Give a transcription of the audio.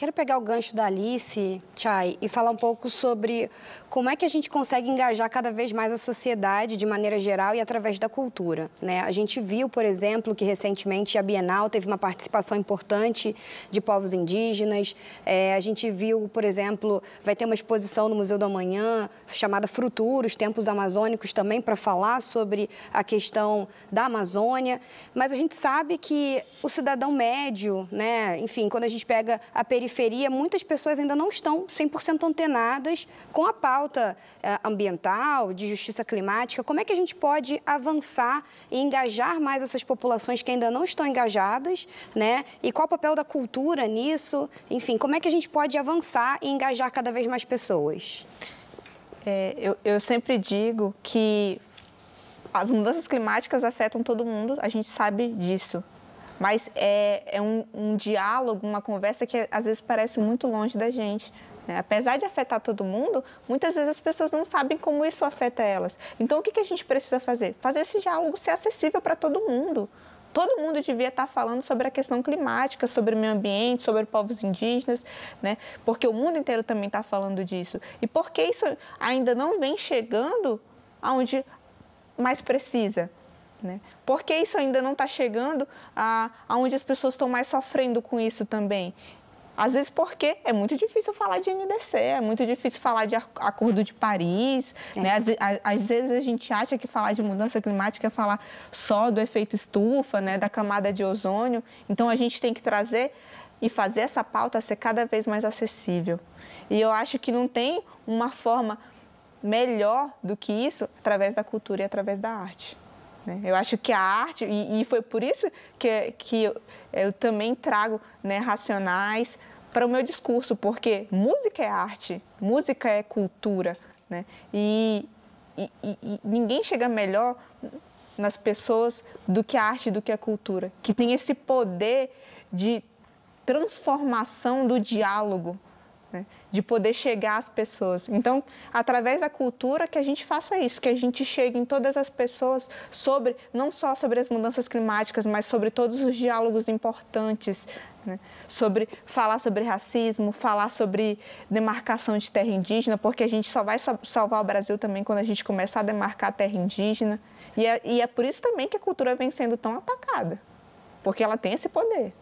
Quero pegar o gancho da Alice, Chay, e falar um pouco sobre como é que a gente consegue engajar cada vez mais a sociedade de maneira geral e através da cultura. Né? A gente viu, por exemplo, que recentemente a Bienal teve uma participação importante de povos indígenas. É, a gente viu, por exemplo, vai ter uma exposição no Museu do Amanhã chamada Fruturos, Tempos Amazônicos, também para falar sobre a questão da Amazônia. Mas a gente sabe que o cidadão médio, né? enfim, quando a gente pega a periferia, periferia, muitas pessoas ainda não estão 100% antenadas com a pauta eh, ambiental, de justiça climática. Como é que a gente pode avançar e engajar mais essas populações que ainda não estão engajadas, né? E qual o papel da cultura nisso? Enfim, como é que a gente pode avançar e engajar cada vez mais pessoas? É, eu, eu sempre digo que as mudanças climáticas afetam todo mundo, a gente sabe disso. Mas é, é um, um diálogo, uma conversa que às vezes parece muito longe da gente. Né? Apesar de afetar todo mundo, muitas vezes as pessoas não sabem como isso afeta elas. Então, o que, que a gente precisa fazer? Fazer esse diálogo ser acessível para todo mundo. Todo mundo devia estar tá falando sobre a questão climática, sobre o meio ambiente, sobre povos indígenas, né? porque o mundo inteiro também está falando disso. E por que isso ainda não vem chegando aonde mais precisa? Né? Por que isso ainda não está chegando a, aonde as pessoas estão mais sofrendo com isso também? Às vezes porque é muito difícil falar de NDC, é muito difícil falar de Acordo de Paris, é. né? Às, às, vezes a gente acha que falar de mudança climática é falar só do efeito estufa, né? Da camada de ozônio. Então a gente tem que trazer e fazer essa pauta ser cada vez mais acessível. E eu acho que não tem uma forma melhor do que isso através da cultura e através da arte. Né? Eu acho que a arte, e, e foi por isso que, que eu, eu também trago né, racionais para o meu discurso, porque música é arte, música é cultura. Né? E, e, e ninguém chega melhor nas pessoas do que a arte, do que a cultura, que tem esse poder de transformação do diálogo, né? de poder chegar às pessoas. Então, através da cultura, que a gente faça isso, que a gente chegue em todas as pessoas sobre, não só sobre as mudanças climáticas, mas sobre todos os diálogos importantes, né? sobre falar sobre racismo, falar sobre demarcação de terra indígena, porque a gente só vai salvar o Brasil também quando a gente começar a demarcar a terra indígena. e é, e é por isso também que a cultura vem sendo tão atacada, porque ela tem esse poder.